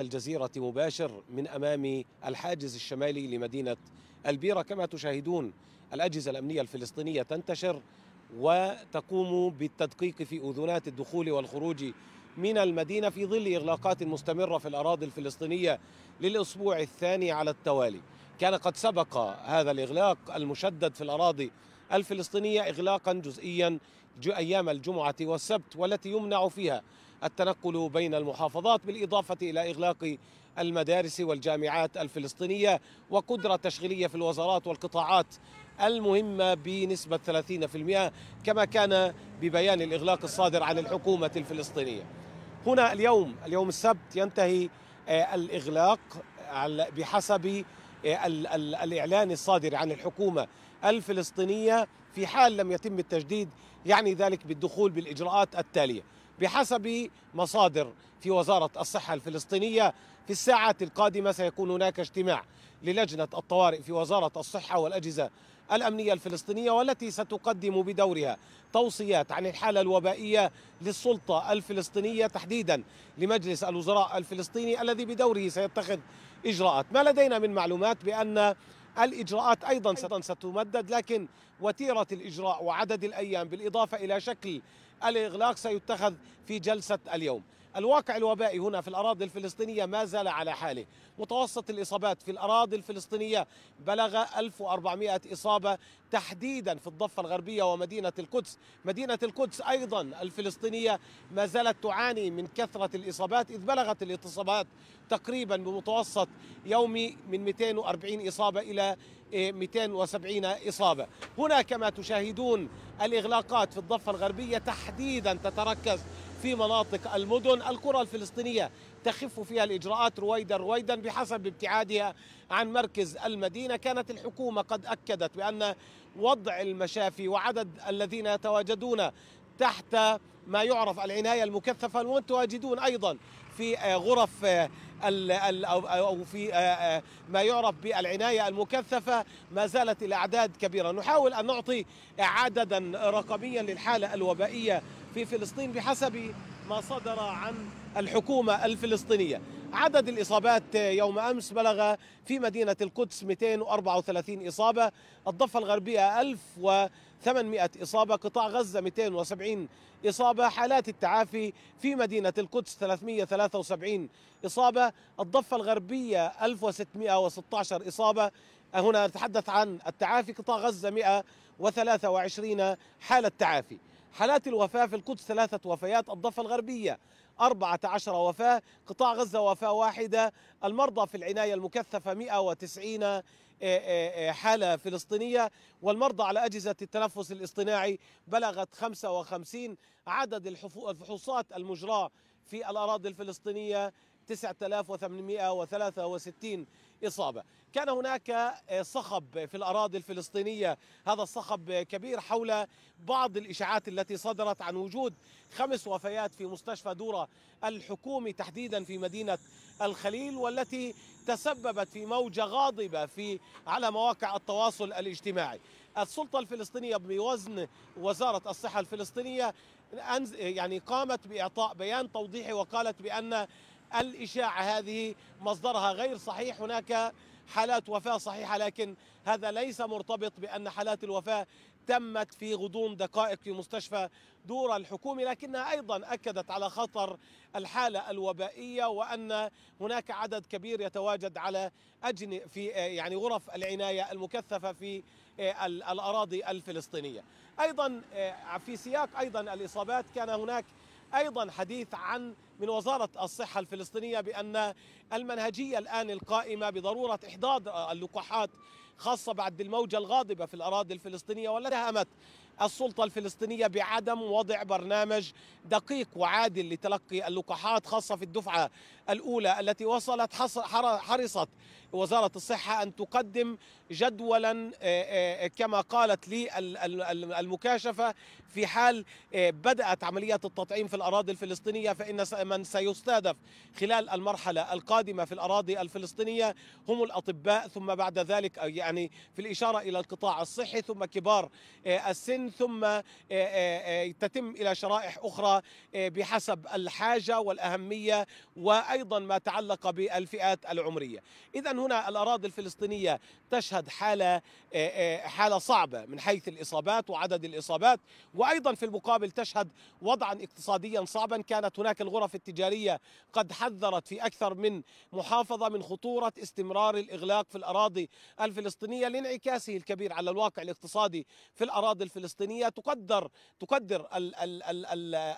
الجزيرة مباشر من أمام الحاجز الشمالي لمدينة البيرة كما تشاهدون الأجهزة الأمنية الفلسطينية تنتشر وتقوم بالتدقيق في أذنات الدخول والخروج من المدينة في ظل إغلاقات مستمرة في الأراضي الفلسطينية للأسبوع الثاني على التوالي كان قد سبق هذا الإغلاق المشدد في الأراضي الفلسطينية إغلاقا جزئيا أيام الجمعة والسبت والتي يمنع فيها التنقل بين المحافظات بالإضافة إلى إغلاق المدارس والجامعات الفلسطينية وقدرة تشغيلية في الوزارات والقطاعات المهمة بنسبة 30% كما كان ببيان الإغلاق الصادر عن الحكومة الفلسطينية هنا اليوم اليوم السبت ينتهي آه، الإغلاق بحسب آه، الإعلان الصادر عن الحكومة الفلسطينية في حال لم يتم التجديد يعني ذلك بالدخول بالإجراءات التالية بحسب مصادر في وزارة الصحة الفلسطينية في الساعات القادمة سيكون هناك اجتماع للجنة الطوارئ في وزارة الصحة والأجهزة الأمنية الفلسطينية والتي ستقدم بدورها توصيات عن الحالة الوبائية للسلطة الفلسطينية تحديدا لمجلس الوزراء الفلسطيني الذي بدوره سيتخذ إجراءات ما لدينا من معلومات بأن الإجراءات أيضا ستمدد لكن وتيرة الإجراء وعدد الأيام بالإضافة إلى شكل الإغلاق سيتخذ في جلسة اليوم الواقع الوبائي هنا في الأراضي الفلسطينية ما زال على حاله متوسط الإصابات في الأراضي الفلسطينية بلغ 1400 إصابة تحديدا في الضفة الغربية ومدينة القدس مدينة القدس أيضا الفلسطينية ما زالت تعاني من كثرة الإصابات إذ بلغت الإصابات تقريبا بمتوسط يومي من 240 إصابة إلى 270 إيه، إصابة هنا كما تشاهدون الإغلاقات في الضفة الغربية تحديدا تتركز في مناطق المدن القرى الفلسطينية تخف فيها الإجراءات رويدا رويدا بحسب ابتعادها عن مركز المدينة كانت الحكومة قد أكدت بأن وضع المشافي وعدد الذين يتواجدون تحت ما يعرف العناية المكثفة والمتواجدون أيضا في غرف أو في آه، آه، ما يعرف بالعناية المكثفة ما زالت الأعداد كبيرة نحاول أن نعطي عددا رقميا للحالة الوبائية في فلسطين بحسب ما صدر عن الحكومة الفلسطينية عدد الإصابات يوم أمس بلغ في مدينة القدس 234 إصابة الضفة الغربية 1800 إصابة قطاع غزة 270 إصابة حالات التعافي في مدينة القدس 373 إصابة الضفة الغربية 1616 إصابة هنا نتحدث عن التعافي قطاع غزة 123 حالة تعافي حالات الوفاة في القدس ثلاثة وفيات الضفة الغربية 14 وفاة قطاع غزة وفاة واحدة المرضى في العناية المكثفة 190 آه، آه، آه، حالة فلسطينية والمرضى على أجهزة التنفس الاصطناعي بلغت 55 عدد الفحوصات المجراة في الأراضي الفلسطينية 9863 إصابة كان هناك آه، صخب في الأراضي الفلسطينية هذا الصخب آه، كبير حول بعض الإشاعات التي صدرت عن وجود خمس وفيات في مستشفى دورة الحكومي تحديدا في مدينة الخليل والتي تسببت في موجة غاضبة في على مواقع التواصل الاجتماعي السلطة الفلسطينية بوزن وزارة الصحة الفلسطينية يعني قامت بإعطاء بيان توضيحي وقالت بأن الإشاعة هذه مصدرها غير صحيح هناك حالات وفاة صحيحة لكن هذا ليس مرتبط بأن حالات الوفاة تمت في غضون دقائق في مستشفى دور الحكومي لكنها أيضا أكدت على خطر الحالة الوبائية وأن هناك عدد كبير يتواجد على أجن في يعني غرف العناية المكثفة في آه، الأراضي الفلسطينية أيضا آه، في سياق أيضا الإصابات كان هناك أيضا حديث عن من وزارة الصحة الفلسطينية بأن المنهجية الآن القائمة بضرورة إحداد اللقاحات خاصة بعد الموجة الغاضبة في الأراضي الفلسطينية والتي هامت السلطة الفلسطينية بعدم وضع برنامج دقيق وعادل لتلقي اللقاحات خاصة في الدفعة الأولى التي وصلت حرصت وزارة الصحة أن تقدم جدولا آه، آه، آه، كما قالت لي المكاشفة في حال بدأت عملية التطعيم في الأراضي الفلسطينية فإن من سيستهدف خلال المرحلة القادمة في الأراضي الفلسطينية هم الأطباء ثم بعد ذلك يعني في الإشارة إلى القطاع الصحي ثم كبار السن ثم آه، آه، آه، تتم إلى شرائح أخرى بحسب الحاجة والأهمية وأيضا ما تعلق بالفئات العمرية إذا هنا الأراضي الفلسطينية تشهد حالة حالة صعبة من حيث الإصابات وعدد الإصابات وأيضا في المقابل تشهد وضعا اقتصاديا صعبا كانت هناك الغرف التجارية قد حذرت في أكثر من محافظة من خطورة استمرار الإغلاق في الأراضي الفلسطينية لانعكاسه الكبير على الواقع الاقتصادي في الأراضي الفلسطينية الفلسطينيه تقدر تقدر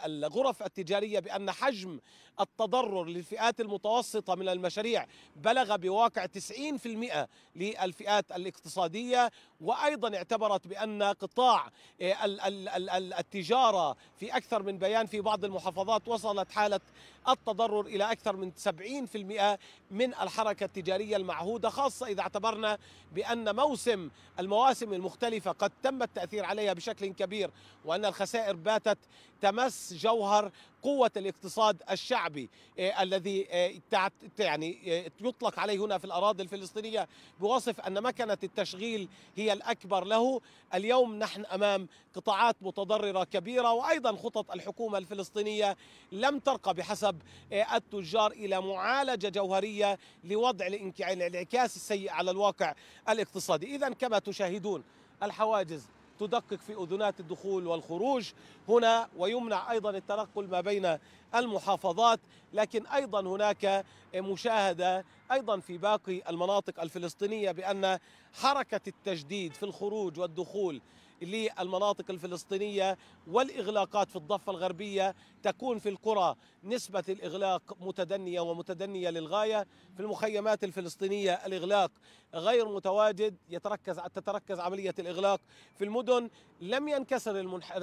الغرف التجاريه بان حجم التضرر للفئات المتوسطه من المشاريع بلغ بواقع 90% للفئات الاقتصاديه وايضا اعتبرت بان قطاع آه، التجاره في اكثر من بيان في بعض المحافظات وصلت حاله التضرر الى اكثر من 70% من الحركه التجاريه المعهوده خاصه اذا اعتبرنا بان موسم المواسم المختلفه قد تم التاثير عليها بشكل كبير وأن الخسائر باتت تمس جوهر قوة الاقتصاد الشعبي آه، الذي آه، يعني آه، يطلق عليه هنا في الأراضي الفلسطينية بوصف أن مكنة التشغيل هي الأكبر له اليوم نحن أمام قطاعات متضررة كبيرة وأيضا خطط الحكومة الفلسطينية لم ترقى بحسب التجار إلى معالجة جوهرية لوضع الانعكاس السيء على الواقع الاقتصادي إذا كما تشاهدون الحواجز تدقق في أذنات الدخول والخروج هنا ويمنع أيضا التنقل ما بين المحافظات لكن أيضا هناك مشاهدة أيضا في باقي المناطق الفلسطينية بأن حركة التجديد في الخروج والدخول للمناطق الفلسطينية والإغلاقات في الضفة الغربية تكون في القرى نسبة الإغلاق متدنية ومتدنية للغاية في المخيمات الفلسطينية الإغلاق غير متواجد يتركز تتركز عملية الإغلاق في المدن لم ينكسر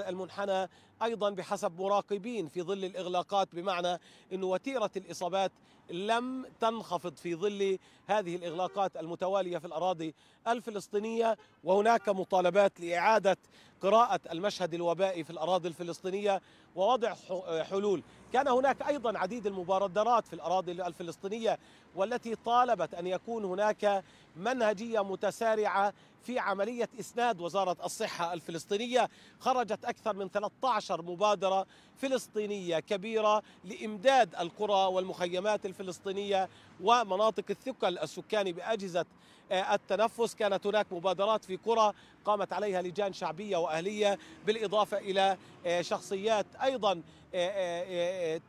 المنحنى أيضا بحسب مراقبين في ظل الإغلاقات بمعنى أن وتيرة الإصابات لم تنخفض في ظل هذه الإغلاقات المتوالية في الأراضي الفلسطينية وهناك مطالبات لإعادة قراءة المشهد الوبائي في الأراضي الفلسطينية ووضع آه، حلول كان هناك أيضا عديد المبادرات في الأراضي الفلسطينية والتي طالبت أن يكون هناك منهجية متسارعة في عملية إسناد وزارة الصحة الفلسطينية خرجت أكثر من 13 مبادرة فلسطينية كبيرة لإمداد القرى والمخيمات الفلسطينية ومناطق الثقل السكاني بأجهزة آه، التنفس كانت هناك مبادرات في قرى قامت عليها لجان شعبية و أهلية بالإضافة إلى آه، شخصيات أيضا آه،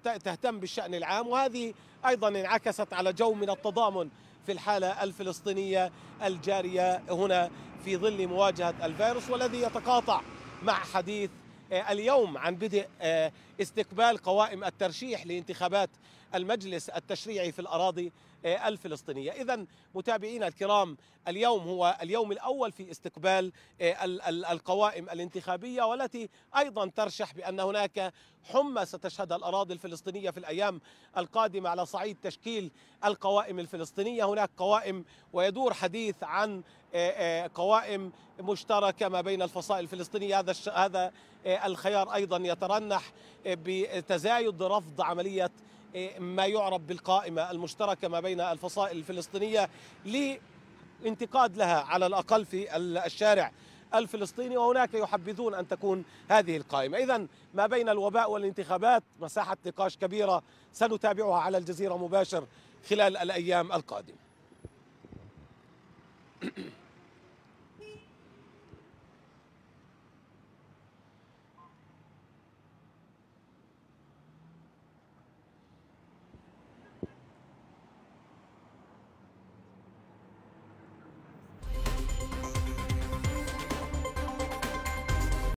آه، تهتم بالشأن العام وهذه أيضا انعكست على جو من التضامن في الحالة الفلسطينية الجارية هنا في ظل مواجهة الفيروس والذي يتقاطع مع حديث اليوم عن بدء استقبال قوائم الترشيح لانتخابات المجلس التشريعي في الأراضي آه، الفلسطينية إذا متابعينا الكرام اليوم هو اليوم الأول في استقبال آه، القوائم الانتخابية والتي أيضا ترشح بأن هناك حمى ستشهدها الأراضي الفلسطينية في الأيام القادمة على صعيد تشكيل القوائم الفلسطينية هناك قوائم ويدور حديث عن آه، قوائم مشتركه ما بين الفصائل الفلسطينيه هذا هذا الخيار ايضا يترنح بتزايد رفض عمليه إيه، ما يعرف بالقائمة المشتركة ما بين الفصائل الفلسطينية لانتقاد لها على الأقل في الشارع الفلسطيني وهناك يحبذون أن تكون هذه القائمة إذا ما بين الوباء والانتخابات مساحة نقاش كبيرة سنتابعها على الجزيرة مباشر خلال الأيام القادمة